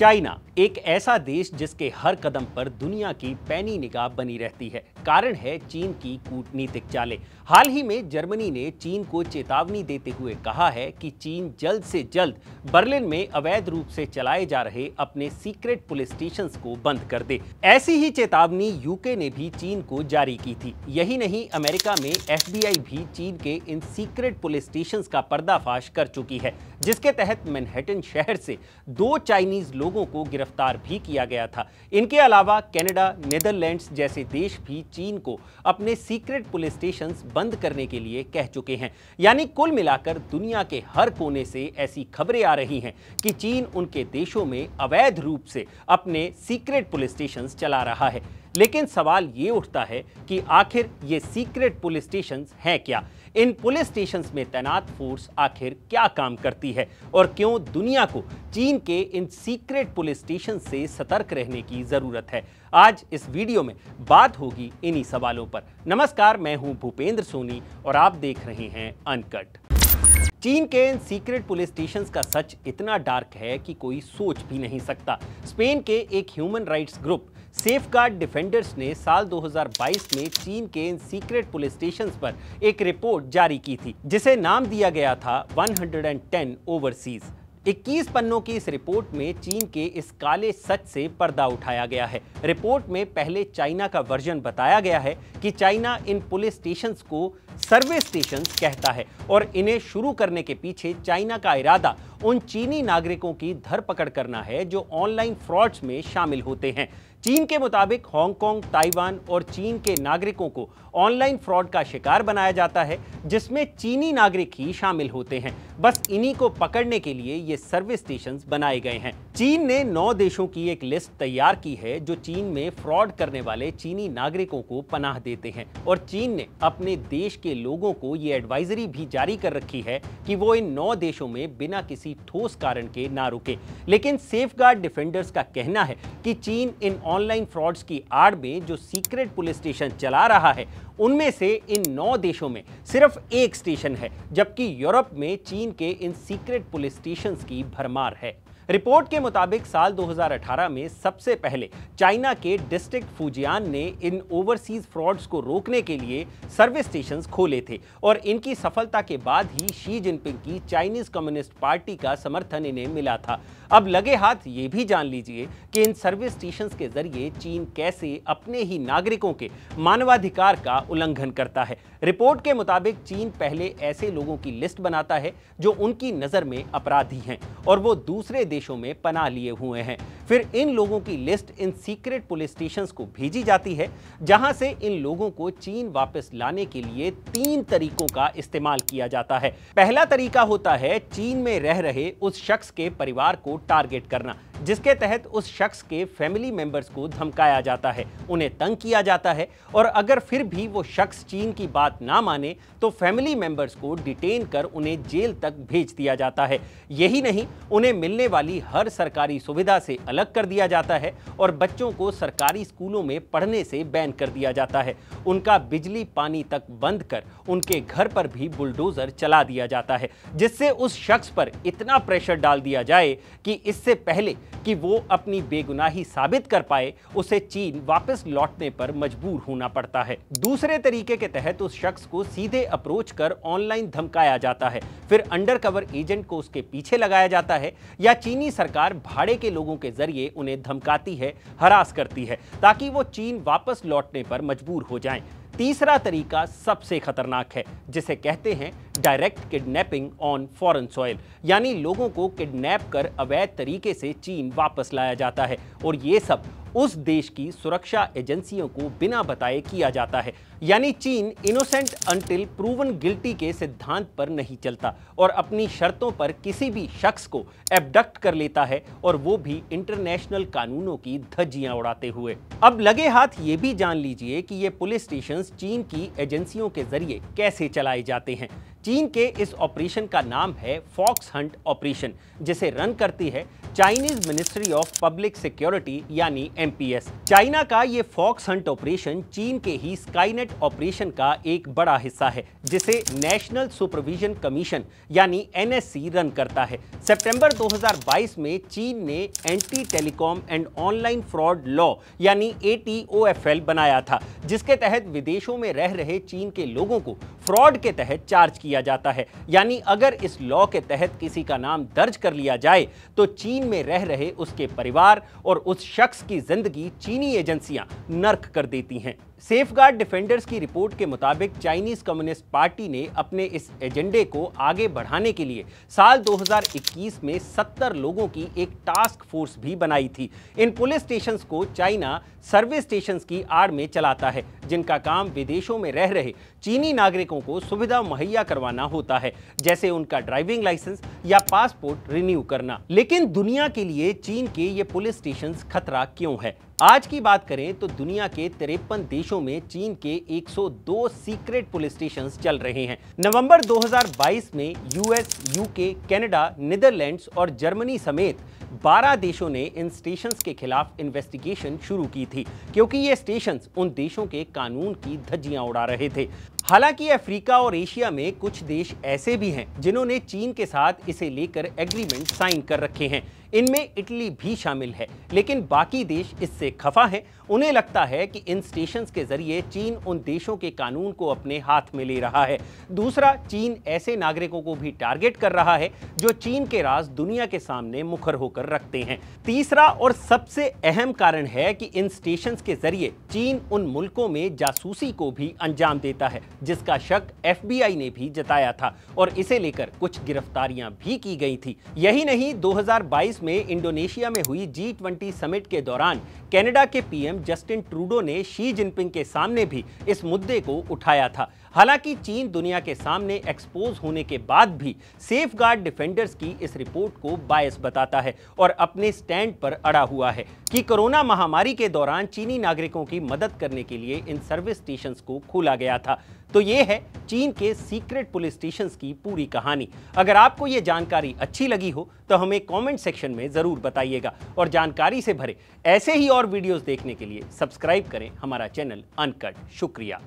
China एक ऐसा देश जिसके हर कदम पर दुनिया की पैनी निगाह बनी रहती है कारण है चीन की कूटनीतिक चाले हाल ही में जर्मनी ने चीन को चेतावनी देते हुए कहा है कि चीन जल्द से जल्द बर्लिन में अवैध रूप से चलाए जा रहे अपने सीक्रेट पुलिस स्टेशन को बंद कर दे ऐसी ही चेतावनी यूके ने भी चीन को जारी की थी यही नहीं अमेरिका में एफ भी चीन के इन सीक्रेट पुलिस स्टेशन का पर्दाफाश कर चुकी है जिसके तहत मैनहेटन शहर से दो चाइनीज लोगों को गिरफ्तार भी किया गया था इनके अलावा कनाडा, नीदरलैंड्स जैसे देश भी चीन को अपने सीक्रेट पुलिस स्टेशन बंद करने के लिए कह चुके हैं यानी कुल मिलाकर दुनिया के हर कोने से ऐसी खबरें आ रही हैं कि चीन उनके देशों में अवैध रूप से अपने सीक्रेट पुलिस स्टेशन चला रहा है लेकिन सवाल ये उठता है कि आखिर ये सीक्रेट पुलिस स्टेशन हैं क्या इन पुलिस स्टेशन में तैनात फोर्स आखिर क्या काम करती है और क्यों दुनिया को चीन के इन सीक्रेट पुलिस स्टेशन से सतर्क रहने की ज़रूरत है आज इस वीडियो में बात होगी इन्हीं सवालों पर नमस्कार मैं हूं भूपेंद्र सोनी और आप देख रहे हैं अनकट चीन के इन सीक्रेट पुलिस स्टेशन का सच इतना डार्क है कि कोई सोच भी नहीं सकता स्पेन के एक human rights group Safeguard Defenders ने साल 2022 में चीन के इन सीक्रेट पुलिस स्टेशन पर एक रिपोर्ट जारी की थी जिसे नाम दिया गया था 110 ओवरसीज 21 पन्नों की इस रिपोर्ट में चीन के इस काले सच से पर्दा उठाया गया है रिपोर्ट में पहले चाइना का वर्जन बताया गया है कि चाइना इन पुलिस स्टेशन को सर्वे स्टेशन कहता है और इन्हें शुरू करने के पीछे चाइना का इरादा उन चीनी नागरिकों की धरपकड़ करना है जो ऑनलाइन फ्रॉड्स में शामिल होते हैं चीन के मुताबिक हांगकांग ताइवान और चीन के नागरिकों को ऑनलाइन फ्रॉड का शिकार बनाया जाता है जिसमें चीनी नागरिक ही शामिल होते हैं बस इन्हीं को पकड़ने के लिए ये सर्विस स्टेशन बनाए गए हैं चीन ने नौ देशों की एक लिस्ट तैयार की है जो चीन में फ्रॉड करने वाले चीनी नागरिकों को पनाह देते हैं और चीन ने अपने देश के लोगों को ये एडवाइजरी भी जारी कर रखी है कि वो इन नौ देशों में बिना किसी ठोस कारण के ना रुके लेकिन सेफ डिफेंडर्स का कहना है कि चीन इन ऑनलाइन फ्रॉड्स की आड़ में जो सीक्रेट पुलिस स्टेशन चला रहा है उनमें से इन नौ देशों में सिर्फ एक स्टेशन है जबकि यूरोप में चीन के इन सीक्रेट पुलिस स्टेशन की भरमार है रिपोर्ट के मुताबिक साल 2018 में सबसे पहले चाइना के डिस्ट्रिक्ट फुजियान ने इन ओवरसीज फ्रॉड्स को रोकने के लिए सर्विस स्टेशन खोले थे और इनकी सफलता के बाद ही शी जिनपिंग की चाइनीज कम्युनिस्ट पार्टी का समर्थन इन्हें मिला था अब लगे हाथ ये भी जान लीजिए कि इन सर्विस स्टेशन के जरिए चीन कैसे अपने ही नागरिकों के मानवाधिकार का उल्लंघन करता है रिपोर्ट के मुताबिक चीन पहले ऐसे लोगों की लिस्ट बनाता है जो उनकी नजर में अपराधी हैं और वो दूसरे देश देशों में पना लिए हुए हैं फिर इन लोगों की लिस्ट इन सीक्रेट पुलिस स्टेशन को भेजी जाती है जहां से इन लोगों को चीन वापस लाने के लिए तीन तरीकों का इस्तेमाल किया जाता है पहला तरीका होता है चीन में रह रहे उस शख्स के परिवार को टारगेट करना जिसके तहत उस शख्स के फैमिली मेंबर्स को धमकाया जाता है उन्हें तंग किया जाता है और अगर फिर भी वो शख्स चीन की बात ना माने तो फैमिली मेंबर्स को डिटेन कर उन्हें जेल तक भेज दिया जाता है यही नहीं उन्हें मिलने वाली हर सरकारी सुविधा से अलग अलग कर दिया जाता है और बच्चों को सरकारी स्कूलों में पढ़ने से बैन कर दिया जाता है उनका बिजली पानी तक बंद कर उनके घर पर भी बुलडोजर चला दिया जाता है जिससे उस शख्स पर इतना प्रेशर डाल दिया जाए कि इससे पहले कि वो अपनी बेगुनाही साबित कर पाए उसे चीन वापस लौटने पर मजबूर होना पड़ता है दूसरे तरीके के तहत उस शख्स को सीधे अप्रोच कर ऑनलाइन धमकाया जाता है फिर अंडरकवर एजेंट को उसके पीछे लगाया जाता है या चीनी सरकार भाड़े के लोगों के जरिए जरिए उन्हें धमकाती है हरास करती है ताकि वो चीन वापस लौटने पर मजबूर हो जाएं। तीसरा तरीका सबसे खतरनाक है जिसे कहते हैं direct kidnapping on foreign soil यानी लोगों को किडनैप कर अवैध तरीके से चीन वापस लाया जाता है और ये सब उस देश की सुरक्षा एजेंसियों को बिना बताए किया जाता है यानी चीन इनोसेंट अंटिल प्रूवन गिल्टी के सिद्धांत पर नहीं चलता और अपनी शर्तों पर किसी भी शख्स को एबडक्ट कर लेता है और वो भी इंटरनेशनल कानूनों की धज्जियां उड़ाते हुए अब लगे हाथ ये भी जान लीजिए कि ये पुलिस स्टेशन चीन की एजेंसियों के जरिए कैसे चलाए जाते हैं चीन के इस ऑपरेशन का नाम है फॉक्स हंट ऑपरेशन जिसे रन करती है Chinese ministry of public security यानी एमपीएस चाइना का ये फॉक्स हंट ऑपरेशन चीन के ही स्काईनेट सीक्रेट ऑपरेशन का एक बड़ा हिस्सा है जिसे नेशनल सुपरविजन कमीशन यानी एनएससी रन करता है सितंबर 2022 में चीन ने anti telecom and online fraud law यानी ए बनाया था जिसके तहत विदेशों में रह रहे चीन के लोगों को फ्रॉड के तहत चार्ज किया जाता है यानी अगर इस लॉ के तहत किसी का नाम दर्ज कर लिया जाए तो चीन में रह रहे उसके परिवार और उस शख्स की जिंदगी चीनी एजेंसियां नर्क कर देती हैं सेफगार्ड डिफेंडर्स की रिपोर्ट के मुताबिक चाइनीज कम्युनिस्ट पार्टी ने अपने इस एजेंडे को आगे बढ़ाने के लिए साल 2021 में 70 लोगों की एक टास्क फोर्स भी बनाई थी इन पुलिस स्टेशन को चाइना सर्विस स्टेशन की आड़ में चलाता है जिनका काम विदेशों में रह रहे चीनी नागरिकों को सुविधा मुहैया करवाना होता है जैसे उनका ड्राइविंग लाइसेंस या पासपोर्ट रिन्यू करना लेकिन दुनिया के लिए चीन के ये पुलिस स्टेशन खतरा क्यों है आज की बात करें तो दुनिया के तिरपन देश देशों में चीन के 102 सीक्रेट पुलिस स्टेशन चल रहे हैं नवंबर 2022 में यूएस यूके कनाडा नीदरलैंड्स और जर्मनी समेत 12 देशों ने इन स्टेशन के खिलाफ इन्वेस्टिगेशन शुरू की थी क्योंकि ये स्टेशन उन देशों के कानून की धज्जियां उड़ा रहे थे हालांकि अफ्रीका और एशिया में कुछ देश ऐसे भी हैं जिन्होंने चीन के साथ इसे लेकर एग्रीमेंट साइन कर रखे हैं इनमें इटली भी शामिल है लेकिन बाकी देश इससे खफा हैं उन्हें लगता है कि इन स्टेशन के जरिए चीन उन देशों के कानून को अपने हाथ में ले रहा है दूसरा चीन ऐसे नागरिकों को भी टारगेट कर रहा है जो चीन के राज दुनिया के सामने मुखर होकर रखते हैं तीसरा और सबसे अहम कारण है कि इन स्टेशन के जरिए चीन उन मुल्कों में जासूसी को भी अंजाम देता है जिसका शक एफबीआई ने भी जताया था और इसे लेकर कुछ गिरफ्तारियां भी की गई थी यही नहीं 2022 में इंडोनेशिया में हुई जी ट्वेंटी समिट के दौरान कनाडा के पीएम जस्टिन ट्रूडो ने शी जिनपिंग के सामने भी इस मुद्दे को उठाया था हालांकि चीन दुनिया के सामने एक्सपोज होने के बाद भी गार्ड डिफेंडर्स की इस रिपोर्ट को बायस बताता है और अपने स्टैंड पर अड़ा हुआ है कि कोरोना महामारी के दौरान चीनी नागरिकों की मदद करने के लिए इन सर्विस स्टेशन को खोला गया था तो ये है चीन के सीक्रेट पुलिस स्टेशन की पूरी कहानी अगर आपको ये जानकारी अच्छी लगी हो तो हमें कमेंट सेक्शन में ज़रूर बताइएगा और जानकारी से भरे ऐसे ही और वीडियोस देखने के लिए सब्सक्राइब करें हमारा चैनल अनकट शुक्रिया